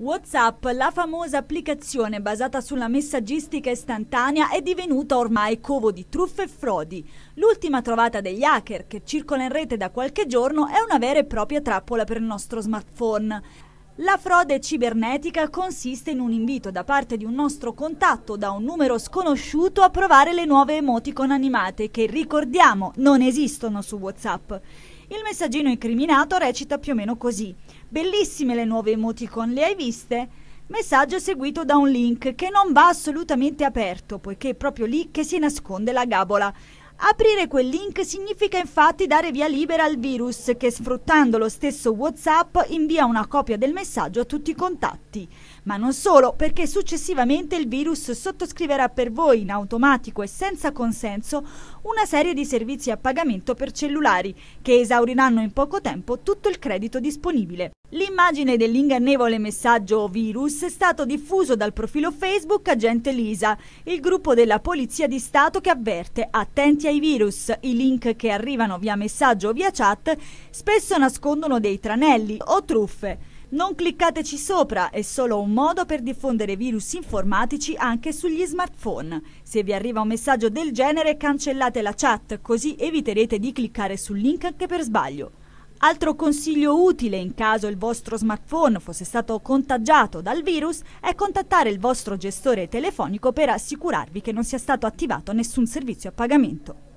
WhatsApp, la famosa applicazione basata sulla messaggistica istantanea, è divenuta ormai covo di truffe e frodi. L'ultima trovata degli hacker, che circola in rete da qualche giorno, è una vera e propria trappola per il nostro smartphone. La frode cibernetica consiste in un invito da parte di un nostro contatto da un numero sconosciuto a provare le nuove emoticon animate che, ricordiamo, non esistono su WhatsApp. Il messaggino incriminato recita più o meno così. Bellissime le nuove emoticon, le hai viste? Messaggio seguito da un link che non va assolutamente aperto, poiché è proprio lì che si nasconde la gabola. Aprire quel link significa infatti dare via libera al virus che sfruttando lo stesso WhatsApp invia una copia del messaggio a tutti i contatti. Ma non solo, perché successivamente il virus sottoscriverà per voi in automatico e senza consenso una serie di servizi a pagamento per cellulari che esauriranno in poco tempo tutto il credito disponibile. L'immagine dell'ingannevole messaggio virus è stato diffuso dal profilo Facebook Agente Lisa, il gruppo della Polizia di Stato che avverte attenti ai virus, i link che arrivano via messaggio o via chat spesso nascondono dei tranelli o truffe. Non cliccateci sopra, è solo un modo per diffondere virus informatici anche sugli smartphone. Se vi arriva un messaggio del genere cancellate la chat, così eviterete di cliccare sul link anche per sbaglio. Altro consiglio utile in caso il vostro smartphone fosse stato contagiato dal virus è contattare il vostro gestore telefonico per assicurarvi che non sia stato attivato nessun servizio a pagamento.